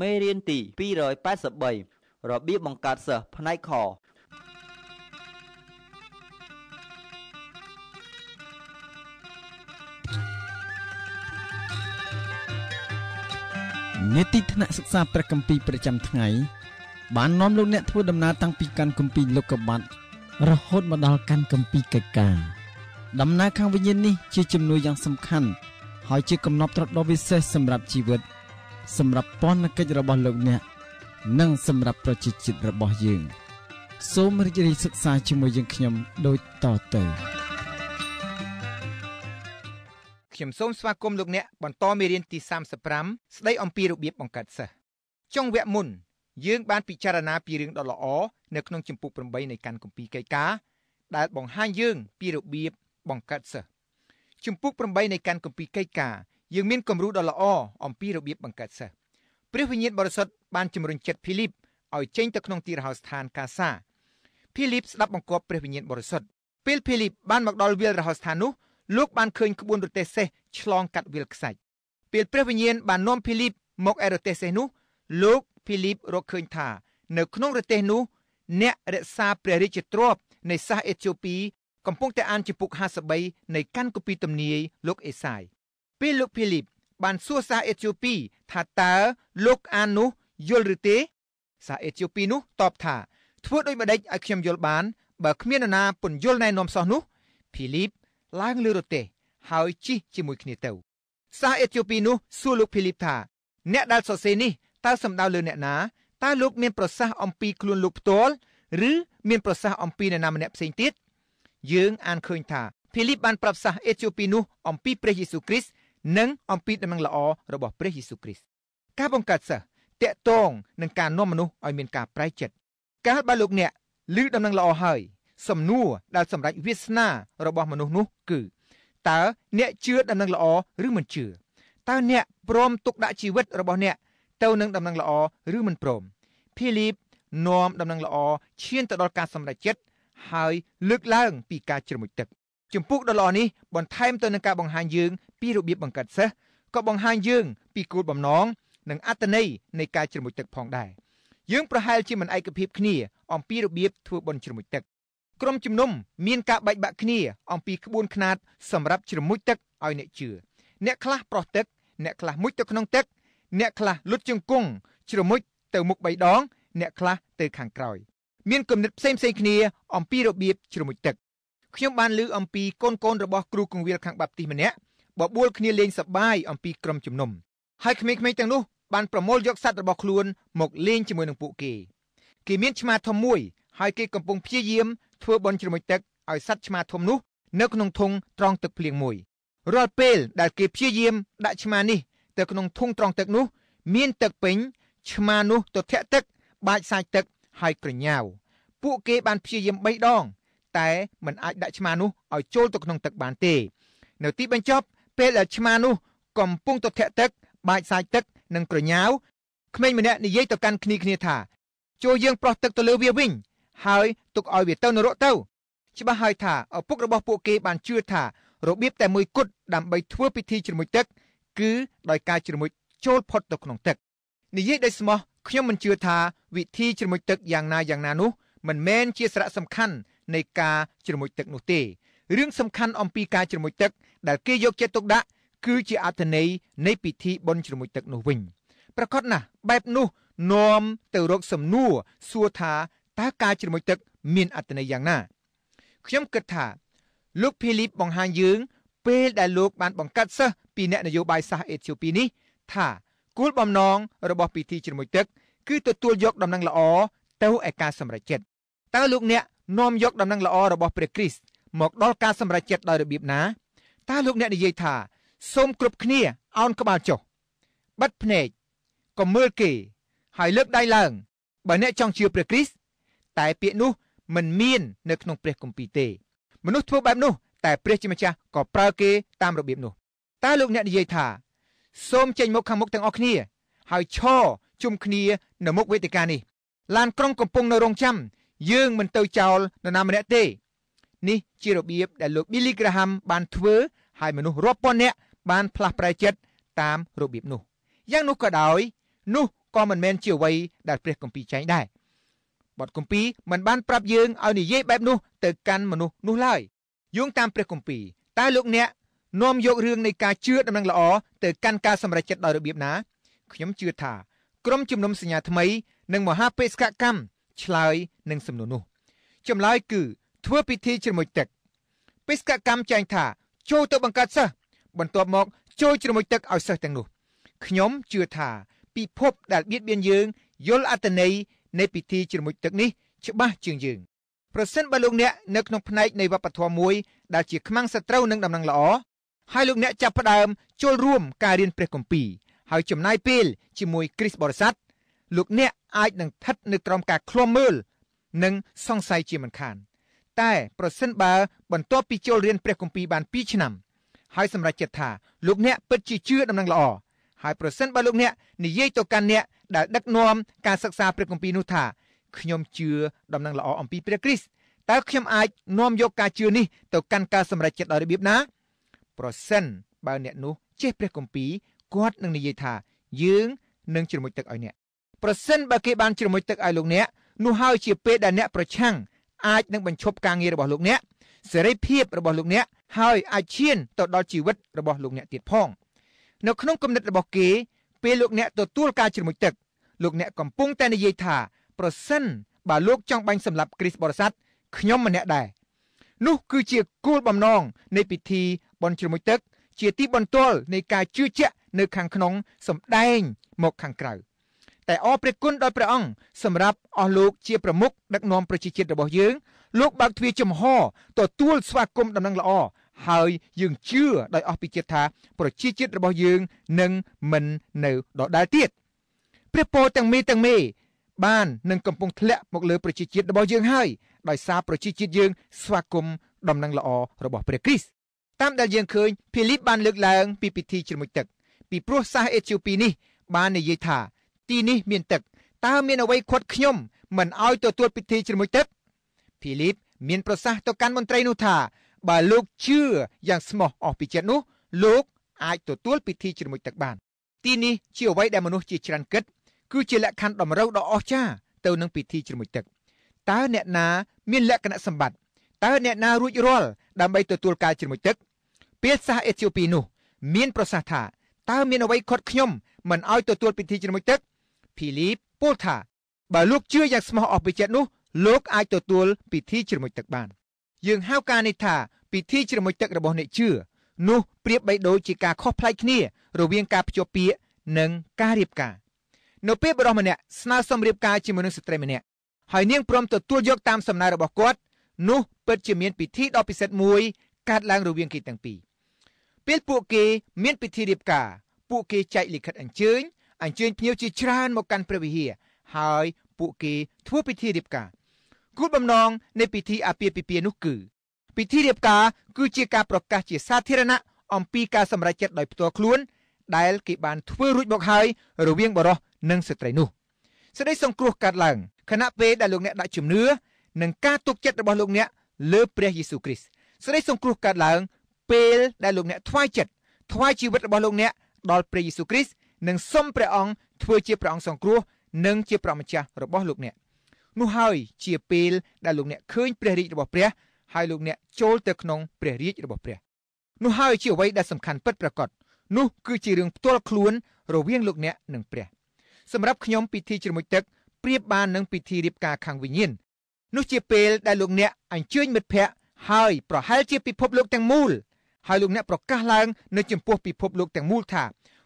មេរៀនទី283របៀបបង្កើតសិស្សផ្នែកខនេតិថ្នាក់សិក្សាព្រះគម្ពីរប្រចាំថ្ងៃបាននាំលោកអ្នកធ្វើដំណើរតាំងពីកាន់គម្ពីរលោកុបាត់ រហូតមកដល់កាន់គម្ពីរកិច្ចការ ដំណើរខាងវិញ្ញាណនេះជាជំនួយយ៉ាងសំខាន់ហើយជាកំណប់ត្រដៅពិសេសសម្រាប់ជីវិត។សម្រាប់ពន្ធកិច្ចរបស់លោកអ្នក និងសម្រាប់ប្រជាជាតិរបស់យើង សូមរីករាយសិក្សា ជាមួយយើងខ្ញុំដូចតទៅខ្ញុំសូមស្វាគមន៍លោកអ្នកបន្តមេរៀនទី35ស្ដីអំពីរបៀបបង្កើតសិស្សចុងវគ្គមុន យើងបានពិចារណាពីរឿងដ៏ល្អនៅក្នុងជំពូក8នៃកាន់គម្ពីរកិច្ចការដែលបង្ហាញយើងពីរបៀបបង្កើតសិស្សជំពូក8នៃកាន់គម្ពីរកិច្ចការយើងមានគំរូដ៏ល្អអំពីរបៀបបង្កើតសិស្សព្រះវិញ្ញាណបរិសុទ្ធបានជំរុញចិត្តភីលីបឲ្យចេញទៅក្នុងទីរហោស្ថាន កាសាភីលីបស្ដាប់បង្គាប់ព្រះវិញ្ញាណបរិសុទ្ធពេលភីលីបបានមកដល់វាលរហោស្ថាននោះលោក បានឃើញក្បួនរទេះសេះឆ្លងកាត់វាលខ្សាច់ពេលព្រះវិញ្ញាណបាននាំភីលីបមកឯរទេះសេះនោះលោកភីលីបរកឃើញថា នៅ ក្នុងរទេះនោះអ្នករក្សាព្រះរាជទ្រព្យនៃសាសអេត្យូពីកំពុងតែអានជំពូក53នៃកាន់កូពីទំនាយលោកអេសាយពេលលោកភីលីបបានសួរសាសអេធីអូពីថាតើលោកអាននោះយល់ឬទេ សាសអេធីអូពីនោះតបថាធ្វើដូចម្ដេចឲ្យខ្ញុំយល់បានបើគ្មាននរណាពន្យល់ណែនាំសោះនោះ ភីលីបឡើងលើរទេះហើយជិះជាមួយគ្នាទៅ សាសអេធីអូពីនោះសួរលោកភីលីបថាអ្នកដែលសរសេរនេះតើសំដៅលើ អ្នកណាតើលោកមានប្រសាសន៍អំពីខ្លួនលោកផ្ទាល់ឬមានប្រសាសន៍អំពីអ្នកណាម្នាក់ផ្សេងទៀតយើងអានឃើញថាភីលីបបានប្រាប់សាសអេធីអូពីនោះអំពីព្រះយេស៊ូវគ្រីស្ទនិងអំពីដំណឹងល្អរបស់ព្រះយេស៊ូវគ្រីស្ទការបង្កើតសិស្សតកតងនឹងការនាំមនុស្សឲ្យមានការប្រែចិត្តកាលបើលោកអ្នកឮដំណឹងល្អហើយសំណួរដែលសម្រាប់វាសនារបស់មនុស្សនោះគឺតើអ្នកជឿដំណឹងល្អឬមិនជឿតើអ្នកព្រមទុកដាក់ជីវិតរបស់អ្នក ទៅនឹងដំណឹងល្អ ឬមិនព្រមភីលីបនាំដំណឹងល្អឈានទៅដល់ការសម្រេចចិត្តហើយលើកឡើង ពីការជ្រមុជទឹកជំពូកដ៏ល្អនេះបន្ថែមទៅនឹងការបង្ហាញយើងពីរបៀបបង្កើតសិស្សក៏បង្ហាញយើងពីគោលបំណងនិងអត្ថន័យនៃការជ្រមុជទឹកផងដែរយើងប្រហែលជាមិនឯកភាពគ្នាអំពីរបៀបធ្វើបុណ្យជ្រមុជទឹកក្រុមជំនុំមានការបែកបាក់គ្នាអំពីក្បួនខ្នាតសម្រាប់ជ្រមុជទឹកឲ្យអ្នកជឿអ្នកខ្លះប្រោះទឹកអ្នកខ្លះមុជទៅក្នុងទឹកអ្នកខ្លះលុតជង្គង់ជ្រមុជទៅមុខ3ដង អ្នកខ្លះទៅខាងក្រោយមានគំនិតផ្សេងៗគ្នាអំពីរបៀបជ្រមុជទឹកខ្ញុំបានលើកអំពីកូនកូនរបស់គ្រូគង្វាលខាងបាប់ទីម្នាក់បបួលគ្នាលេងសប្បាយអំពីក្រុមជំនុំហើយក្មេងៗទាំងនោះបានប្រមូលយកសត្វរបស់ខ្លួនមកលេងជាមួយនឹងពួកគេគេមានឆ្មាធំមួយ ហើយគេកំពុងព្យាយាមធ្វើបន់ជ្រមុជទឹកឲ្យសត្វឆ្មាធំនោះនៅក្នុងធុងត្រង់ទឹកភ្លៀងមួយរាល់ពេលដែលគេព្យាយាមដាក់ឆ្មានេះទៅក្នុងធុងត្រង់ទឹកនោះ មានទឹកពេញឆ្មានោះទៅធាក់ទឹកបាចសាច់ទឹក ហើយក្រញ៉ាវពួកគេបានព្យាយាម3ដងតែมันអាចដាក់ឆ្មានោះឲ្យចូលទៅក្នុងទឹកបានទេនៅទីបញ្ចប់ពេលដែលឆ្មានោះ កំពុងទៅធាក់ទឹកបាចសាយទឹក និងក្រញាវក្មេងម្នាក់និយាយទៅកាន់គ្នាគ្នាថាចូលយើងប្រោះទឹកទៅលើវាវិញ ហើយទុកឲ្យវាទៅនរកទៅច្បាស់ហើយថាឪពុករបស់ពួកគេបានជឿថារបៀបតែមួយគត់ដើម្បីធ្វើពិធីជ្រមុជទឹកគឺដោយការជ្រមុជចូលផុតទៅក្នុងទឹកនិយាយដោយស្មោះខ្ញុំមិនជឿថា វិធីជ្រមុជទឹកយ៉ាងណាយ៉ាងណានោះមិនមែនជាសារៈសំខាន់នៃការជ្រមុជទឹក នោះទេរឿងសំខាន់អំពីការជ្រមុជទឹកដែលគេយកចិត្តទុកដាក់គឺជាអត្ថន័យនៃពិធីបុណ្យជ្រមុជទឹកនោះវិញប្រកបណាស់បែបនោះនាំទៅរកសំណួរសួរថាតើការជ្រមុជទឹក មានអត្ថន័យយ៉ាងណា ខ្ញុំគិតថាលោកភីលីបបង្ហាញយើង ពេលដែលលោកបានបង្កើតសិស្សពីអ្នកនយោបាយសាសអេធីអូពីនេះថាគោលបំណងរបស់ពិធីជ្រមុជទឹកគឺទទួលយកដំណឹងល្អទៅឯការសម្រេចចិត្តតើលោកអ្នកនាំយកដំណឹងល្អរបស់ព្រះគ្រីស្ទមកដល់ការសម្រេចចិត្តដោយរបៀបណាតើលោកអ្នកនិយាយថាសូមគ្រប់គ្នាអោនក្បាលចុះបិទភ្នែកកុំមើលគេហើយលើកដៃឡើងបើអ្នកចង់ជឿព្រះគ្រីស្ទតែពាក្យនោះមិនមាននៅក្នុងព្រះគម្ពីរទេមនុស្សធ្វើបែបនោះតែព្រះជាម្ចាស់ក៏ប្រើគេតាមរបៀបនោះតើលោកអ្នកនិយាយថាសូមចេញមកខាងមុខទាំងអស់គ្នា ហើយឈរជុំគ្នានៅមុខវេទិកានេះឡានក្រុងកំពុងនៅរងចាំយើងមិនទៅចោលនរណាម្នាក់ទេ នេះជារបៀបដែលលោក Billy Graham បានធ្វើឲ្យមនុស្សរាប់ពាន់នាក់បានផ្លាស់ប្រែចិត្តតាមរបៀបនោះយ៉ាងនោះក៏ដោយ នោះក៏មិនមែនជាអ្វីដែលព្រះគម្ពីរចែងដែរបទគម្ពីរមិនបានប្រាប់យើងឲ្យនិយាយបែបនោះទៅកាន់មនុស្សនោះឡើយយោងតាមព្រះគម្ពីរតើលោក អ្នកនាំយករឿងនៃការជឿដំណឹងល្អទៅកាន់ការសម្រេចចិត្តដោយរបៀបណាខ្ញុំជឿថាក្រុមជំនុំសញ្ញាថ្មី និងមហាបេសកកម្មឆ្លើយនឹងសំណួរនោះចម្លើយគឺធ្វើពិធីជ្រមុជទឹកបេសកកម្មចែងថាចូលទៅបង្កើតសិស្សបន្ទាប់មកចូលជ្រមុជទឹកឲ្យសិស្សទាំងនោះខ្ញុំជឿថាពិភពដែលបៀតបៀនយើង យល់អត្តន័យនៃពិធីជ្រមុជទឹកនេះ ច្បាស់ជាងយើងប្រសិនបើលោកអ្នកនៅក្នុងផ្នែកនៃវប្បធម៌មួយដែលជាខ្មាំងសត្រូវនឹងដំណឹងល្អហើយលោកអ្នកចាប់ផ្ដើមចូលរួម ការរៀនព្រះគម្ពីរហើយចំណាយពេលជាមួយគ្រីស្ទបរិស័ទលោកអ្នកអាចនឹងស្ថិតនៅក្រោមការឃ្លាំមើលនិងសង្ស័យជាមិនខាន តែប្រសិនបើបន្ទាប់ពីចូលរៀនព្រះគម្ពីរបាន2ឆ្នាំហើយសម្រេចចិត្តថាលោកអ្នកពិតជាជឿដំណឹងល្អហើយប្រសិនបើលោកអ្នកនិយាយទៅកាន់អ្នកដែលដឹកនាំការសិក្សាព្រះគម្ពីរនោះថាខ្ញុំជឿដំណឹងល្អអំពីព្រះគ្រីស្ទតើខ្ញុំអាចនាំយកការជឿនេះទៅកាន់ការសម្រេចចិត្តដោយរបៀបណាប្រសិនបើអ្នកនោះចេះព្រះគម្ពីរគាត់នឹងនិយាយថាយើងនឹងជ្រមុជទឹកឲ្យអ្នកប្រសិនបើគេបានជ្រមុជទឹកឲ្យលោកអ្នកនោះហើយជាពេលដែលអ្នកប្រឆាំងអាចនឹងបញ្ឈប់ការងាររបស់លោកអ្នកសេរីភាពរបស់លោកអ្នកហើយអាចឈានទៅដល់ជីវិតរបស់លោកអ្នកទៀតផងនៅក្នុងគំនិតរបស់គេពេលលោកអ្នកទទួលការជ្រមុជទឹកលោកអ្នកកំពុង តែនិយាយថា ប្រសិនបើលោកចង់បាញ់សម្លាប់គ្រីស្ទបរិស័ទខ្ញុំម្នាក់ដែរនោះគឺជាគោលបំណងនៃពិធីបន់ជ្រមុជទឹក ជាទីបន្ទាល់នៃការជឿជាក់នៅខាងក្នុងសម្ដែងមកខាងក្រៅតែអរព្រះគុណដល់ព្រះអង្គសម្រាប់អស់លោកជាប្រមុខដឹកនាំប្រជាជាតិរបស់យើងលោកបើកទ្វារចំហទទួលស្វាគមន៍ដំណឹងល្អហើយយើងជឿដោយអស់ពីចិត្តថា ប្រជាជាតិរបស់យើងនឹងមិននៅដដែលទៀតព្រះពរទាំងមេទាំងមេបាននឹងកំពុងធ្លាក់មកលើប្រជាជាតិរបស់យើងហើយ ដោយសារប្រជាជាតិយើង ស្វាគមន៍ដំណឹងល្អរបស់ព្រះគ្រីស្ទតាមដែលយើងឃើញភីលីបបានលើកឡើង ពីពិធីជ្រមុជទឹក ពីព្រោះសាសអេធីអូពីនេះបាននិយាយថាទីនេះមានទឹកតើមានអ្វីខាត់ខ្ញុំមិនអោយទទួលពិធីជាមួយទឹក ភីលីបមានប្រសាសន៍ទៅកាន់មន្ត្រីនោះថាបើលោកជឿយ៉ាងស្មោះអស់ពីចិត្តនោះលោកអាចទទួលពិធីជ្រមុជទឹកបាន ទីនេះជាអ្វីដែលមនុស្សជាច្រើនគិត គឺជាលក្ខខណ្ឌតម្រូវដ៏អស្ចារ្យទៅនឹងពិធីជ្រមុជទឹកតើអ្នកណាមានលក្ខណៈសម្បត្តិតើអ្នកណារួចរាល់ដើម្បីទទួលការជ្រមុជទឹកពាក្យសាសអេធីអូពីនោះ មានប្រសាសន៍ថាតើមានអ្វីខុសខ្ញុំមិនឲ្យទទួលពិធីជ្រមុជទឹកភីលីបពូលថាបើលោកជឿយ៉ាងស្មោះអស់ពីចិត្តនោះលោកអាចទទួលពិធីជ្រមុជទឹកបានយើងហៅការនេះថាពិធីជ្រមុជទឹករបស់អ្នកជឿនោះប្រៀបបីដូចជាការខុសប្លែកគ្នា រវាងការភ្ជាប់ពាក្យនិងការរៀបការនៅពេលបរិសម្នាក់ស្នើសុំរៀបការជាមួយនឹងស្ត្រីម្នាក់ហើយនាងព្រមទទួលយកតាមសំណើរបស់គាត់ នោះពិតជាមានពិធីដ៏ពិសិដ្ឋមួយកើតឡើង រវាងគេទាំងពីរពេលពួកគេមាន ពិធីរៀបការពួកគេចែកលិខិតអញ្ជើញអញ្ជើញភ្ញៀវជាច្រើនមកកាន់ព្រះវិហារហើយពួកគេធ្វើពិធីរៀបការគោលបំណងនៃពិធីអាពាហ៍ពិពាហ៍នោះគឺ ពិធីរៀបការគឺជាការប្រកាសជាសាធារណៈអំពីការសម្រេចចិត្តដោយផ្ទាល់ខ្លួន ដែលគេបានធ្វើរួចមកហើយរវាងបរិសនិងស្ត្រីនោះសេចក្តីសង្គ្រោះកើតឡើងខណៈពេលដែលលោកអ្នកដាក់ជំនឿនិងការទុកចិត្តរបស់លោកអ្នកលើព្រះយេស៊ូវគ្រីស្ទសេចក្តីសង្គ្រោះកើតឡើងពេលដែលលោកអ្នកថ្វាយចិត្តថ្វាយជីវិតរបស់លោកអ្នកដល់ព្រះយេស៊ូវគ្រីស្ទនិងសុំព្រះអង្គធ្វើជាព្រះអង្គសង្គ្រោះនិងជាព្រះម្ចាស់របស់លោកអ្នកនោះហើយ ជាពេលដែលលោកអ្នកឃើញព្រះរាជរបស់ព្រះ ហើយលោកអ្នកចូលទៅក្នុងព្រះរាជរបស់ព្រះនោះហើយជាអ្វីដែលសំខាន់ពិតប្រាកដនោះគឺជារឿងផ្ទាល់ខ្លួន រវាង លោកអ្នកនិងព្រះសម្រាប់ខ្ញុំពិធីជ្រមុជទឹកប្រៀបបាននឹងពិធីរៀបការខាងវិញ្ញាណនោះជាពេលដែលលោកអ្នកអញ្ជើញមិត្តភ័ក្តិហើយប្រហែលជាពិភពលោកទាំងមូលហើយលោកអ្នកប្រកាសឡើងនៅចំពោះពិភពលោកទាំងមូលថា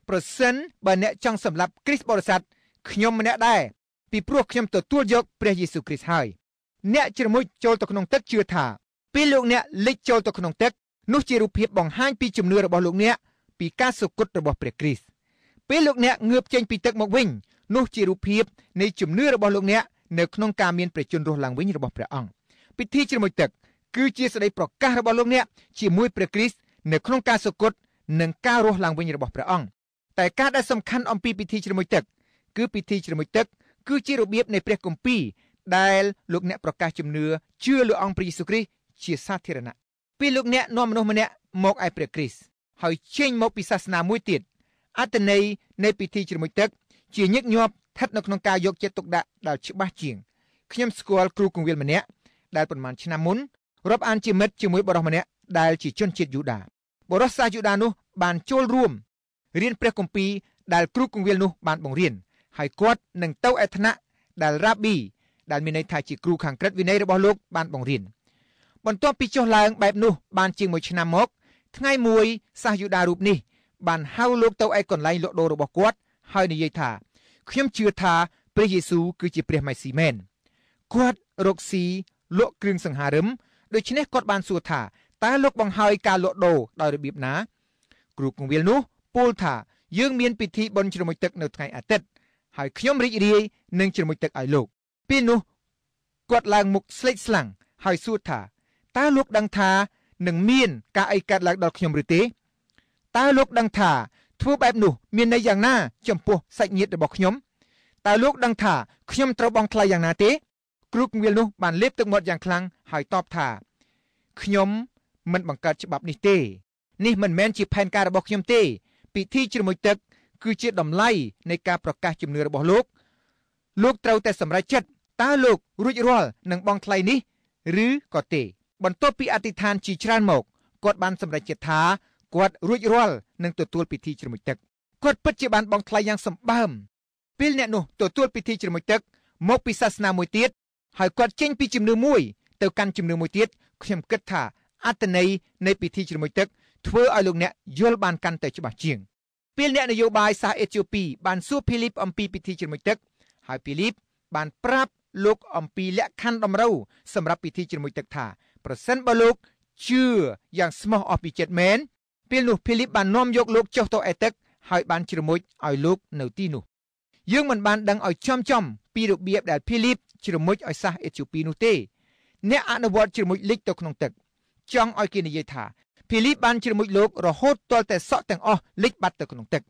ប្រសិនបើអ្នកចង់សម្លាប់គ្រីស្ទបរិស័ទខ្ញុំម្នាក់ដែរពីព្រោះខ្ញុំទទួលយកព្រះយេស៊ូវគ្រីស្ទហើយអ្នកជ្រមុជចូលទៅក្នុងទឹកជឿថាពេលលោកអ្នកលិចចូលទៅក្នុងទឹកនោះជារូបភាពបង្ហាញពីជំនឿរបស់លោកអ្នកពីការសុគតរបស់ព្រះគ្រីស្ទពេលលោកអ្នកងើបចេញពីទឹកមកវិញនោះជារូបភាពនៃជំនឿរបស់លោកអ្នកនៅក្នុងការមានព្រះជន្មរស់ឡើងវិញរបស់ព្រះអង្គពិធីជ្រមុជទឹក គឺជាសេចក្តីប្រកាសរបស់លោកអ្នកជាមួយព្រះគ្រីស្ទនៅក្នុងការសុគតនិងការរស់ឡើងវិញរបស់ព្រះអង្គតែការដែលសំខាន់អំពីពិធីជ្រមុជទឹក គឺពិធីជ្រមុជទឹកគឺជារបៀបនៃព្រះគម្ពីរដែលលោកអ្នកប្រកាសជំនឿជឿលើអង្គព្រះយេស៊ូវគ្រីស្ទជាសាធារណៈពីលោកអ្នកនាំមនុស្សម្នាក់មកឯព្រះគ្រីស្ទហើយចេញ មកពីសាសនាមួយទៀតអត្តន័យនៃពិធីជ្រមុជទឹកជាញឹកញាប់ស្ថិតនៅក្នុងការយកចិត្តទុកដាក់ដល់ច្បាស់ជាងខ្ញុំស្គាល់គ្រូគង្វាលម្នាក់ដែល ប្រហែលឆ្នាំមុនរាប់អានជាមិត្តជាមួយបរិសម្នាក់ដែលជាជនជាតិយូដាបរិសាយូដានោះបានចូលរួមរៀនព្រះគម្ពីរដែលគ្រូគង្វាលនោះ បានបង្រៀនហើយគាត់នឹងទៅឯឋានៈដែលរ៉ាប៊ីដែលមានន័យថាជាគ្រូខាងក្រិតវិន័យរបស់លោកបានបង្រៀនបន្ទាប់ពីចុះឡើងបែបនោះបានជាង1ឆ្នាំមក ថ្ងៃមួយសាសយូដារូបនេះបានហៅ លោកទៅឯកន្លែងលក់ដូររបស់គាត់ ហើយនិយាយថាខ្ញុំជឿថាព្រះយេស៊ូវគឺជាព្រះមេស៊ីមែនគាត់រកស៊ីលក់គ្រឿងសង្ហារឹមដូច្នេះគាត់បាន សួរថាតើលោកបង្ហើយការលក់ដូរដោយរបៀបណាគ្រូគង្វាលនោះពូលថាយើងមានពិធីបុណ្យជ្រមុជទឹក នៅថ្ងៃអាទិត្យហើយខ្ញុំរីករាយនឹងជ្រមុជទឹកឲ្យលោកពេលនោះគាត់ឡើងមុខស្លេកស្លាំងហើយសួរថាតើលោកដឹងថានឹងមាន ការអីកើតឡើងដល់ខ្ញុំឬទេតើលោក ដឹងថាធ្វើបែបនោះមានន័យយ៉ាងណាចំពោះសាច់ញាតិរបស់ខ្ញុំតើលោកដឹងថាខ្ញុំត្រូវបង់ថ្លៃយ៉ាងណាទេគ្រូគង្វាលនោះ បានលេបទឹកមាត់យ៉ាងខ្លាំងហើយតបថាខ្ញុំមិនបង្កើតច្បាប់នេះទេនេះមិនមែនជាផែនការរបស់ខ្ញុំទេពិធីជ្រមុជទឹក គឺជាតម្លៃនៃការប្រកាស ជំនឿរបស់លោក លោកត្រូវតែសម្រេចចិត្តតើលោក រួចរាល់នឹងបង់ថ្លៃនេះ ឬក៏ទេ បន្ទាប់ពីអធិដ្ឋានជា ច្រើនមកគាត់បាន សម្រេចចិត្តថាគាត់រួចរាល់នឹងទទួលពិធីជ្រមុជទឹកគាត់ពិតជាបានបង់ថ្លៃយ៉ាងសម្បើមពេលអ្នកនោះទទួលពិធីជ្រមុជទឹកមកពីសាសនាមួយទៀតហើយគាត់ចេញពីជំនឿមួយទៅកាន់ជំនឿមួយទៀតខ្ញុំគិតថាអត្តន័យនៃពិធីជ្រមុជទឹកធ្វើឲ្យលោកអ្នកយល់បានកាន់តែច្បាស់ជាងពេលអ្នកនយោបាយសាសអេធីអូពីបានសួរភីលីបអំពីពិធីជ្រមុជទឹកហើយភីលីប បានប្រាប់លោកអំពីលក្ខខណ្ឌតម្រូវសម្រាប់ពិធីជ្រមុជទឹកថា ប្រសិនបើលោកជឿយ៉ាងស្មោះអស់ពីចិត្តមែនពេលនោះភីលីបបាននាំយកលោកចុះទៅអេទឹកហើយបានជ្រមុជឲ្យលោកនៅទីនោះយើងមិនបានដឹងឲ្យចំចំពីរបៀបដែលភីលីបជ្រមុជឲ្យសាសអេធីអូពីនោះទេអ្នកអនុវត្តជ្រមុជលិចទៅក្នុងទឹក ចង់ឲ្យគេនិយាយថាភីលីបានជ្រមុជលោករហូតទាល់តែសក់ទាំងអស់លិចបាត់ទៅក្នុងទឹក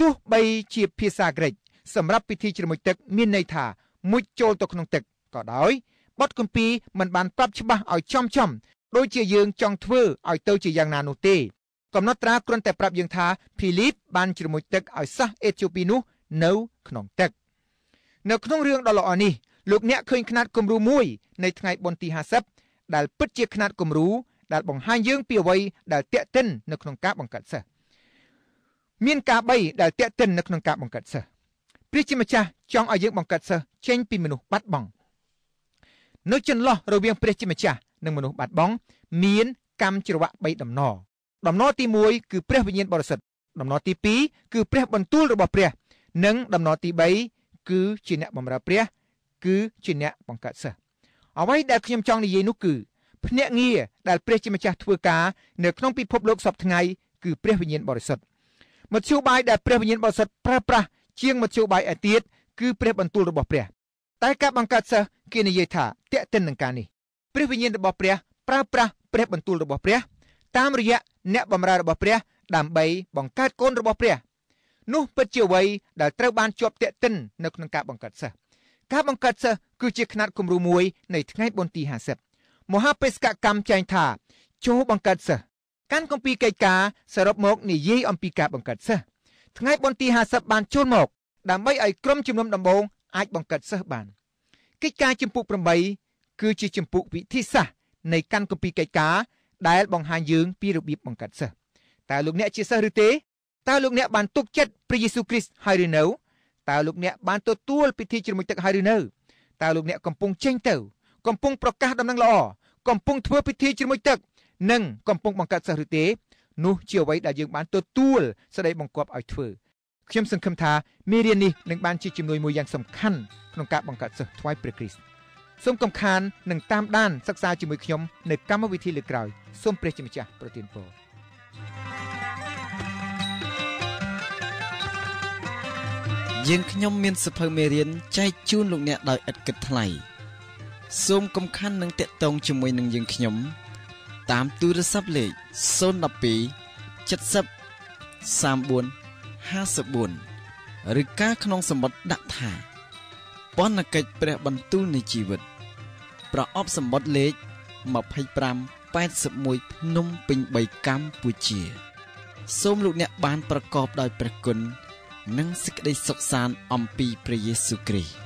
ទោះបីជាភាសាក្រិច សម្រាប់ពិធីជ្រមុជទឹក មានន័យថាមុជចូលទៅក្នុងទឹកក៏ដោយបទគម្ពីរមិនបានប្រាប់ច្បាស់ឲ្យចំចំដូចជាយើង ចង់ធ្វើឲ្យទៅជាយ៉ាងណានោះទេកំណត់ត្រាគ្រាន់តែប្រាប់យើងថាភីលីបបានជ្រមុជទឹកឲ្យសះអេធីអូពីនោះនៅ ក្នុងទឹកនៅ ក្នុងរឿងដ៏ល្អនេះលោកអ្នកឃើញຂ្នាតគំរូមួយនៅថ្ងៃបុណ្យទី50ដែលពិតជាຂ្នាតគំរូដែលបង្ហាញយើងពីអ្វីដែលតេតិននៅក្នុងការបង្កើតសិស្សមានការ3ដែលតេតិននៅក្នុងការបង្កើតសិស្សព្រះជាម្ចាស់ចង់ឲ្យយើងបង្កើតសិស្សចេញពីមនុស្សបាត់បង់នៅចន្លោះរវាងព្រះជាម្ចាស់និងមនុស្សបាត់បង់មានកម្មជ្រវៈ3ដំណរដំណរទី1គឺព្រះវិញ្ញាណបរិសុទ្ធដំណរទី2គឺព្រះ បន្ទូលរបស់ព្រះ និងដំណរទី3គឺជាអ្នកបម្រើព្រះ គឺជាអ្នកបង្កើតសិស្សអ្វីដែលខ្ញុំចង់និយាយនោះគឺភ្នាក់ងារដែលព្រះជាម្ចាស់ធ្វើការនៅក្នុងពិភពលោកសពថ្ងៃគឺព្រះវិញ្ញាណបរិសុទ្ធមធ្យោបាយដែលព្រះវិញ្ញាណបរិសុទ្ធប្រើប្រាស់ជាងមធ្យោបាយឯទៀតគឺព្រះបន្ទូលរបស់ព្រះ តែការបង្កើតសិស្សគេនិយាយថាតេតិននឹងការនេះព្រះវិញ្ញាណរបស់ព្រះប្រើប្រាស់ព្រះបន្ទូលរបស់ព្រះ តាមរយៈអ្នកបម្រើរបស់ព្រះ ដើម្បីបង្កើតកូនរបស់ព្រះ នោះពិតជាអ្វីដែលត្រូវបានជាប់តេតិននៅក្នុងការបង្កើតសិស្សការបង្កើតសិស្សគឺជាຂະຫນាត់គំរូមួយនៃថ្ងៃបុណ្យទី50មហាបេសកកម្មចែងថាចូលបង្កើតសិស្សកាន់គម្ពីរកិច្ចការសរុបមកនិយាយអំពីការបង្កើតសិស្សថ្ងៃបុណ្យទី50បានចូលមកដើម្បីឲ្យក្រុមជំនុំដំបូងអាចបង្កើតសិស្សបានកិច្ចការចម្ពោះ8គឺជាចម្ពោះវិធីសាស្ត្រនៃកាន់គម្ពីរកិច្ចការដែលបង្ហាញយើងពីរបៀបបង្កើតសិស្សតើលោកអ្នកជាសិស្សឬទេតើលោកអ្នកបានទុកចិត្តព្រះយេស៊ូវគ្រីស្ទហើយឬនៅតើលោកអ្នកបានទទួលពិធីជ្រមុជទឹកហើយឬនៅតើលោកអ្នកកំពុងចេញទៅកំពុងប្រកាសដំណឹងល្អកំពុងធ្វើពិធីជាមួយទឹកនិងកំពុងបង្កើតសិស្សឬទេនោះជាអ្វីដែលយើងបានទទួលសេចក្តីបង្គាប់ឲ្យធ្វើខ្ញុំសង្ឃឹមថាមេរៀននេះនឹងបានជាជំនួយមួយយ៉ាងសំខាន់ក្នុងការបង្កើតសិស្សថ្វាយព្រះគ្រីស្ទសូមកំខាននិងតាមដានសិក្សាជាមួយខ្ញុំនៅកម្មវិធីលើក្រោយសូមព្រះជាម្ចាស់ប្រទានពរយើងខ្ញុំមានសិភៅមេរៀនចែកជូនលោកអ្នកដោយឥតគិតថ្លៃសូមកំខាន់នឹងតាក់ទងជាមួយនឹងយើងខ្ញុំ តាមទូរស័ព្ទលេខ012 70 34 54ឬការក្នុងសម្បត្តិដាក់ថាបណ្ណកិច្ចព្រះបន្ទូលនៃជីវិតប្រអប់សម្បត្តិលេខ2581ភ្នំពេញ3កម្ពុជាសូមលោកអ្នកបានប្រកបដោយព្រះគុណនិងសេចក្តីសុខសាន្តអំពីព្រះយេស៊ូវគ្រីស្ទ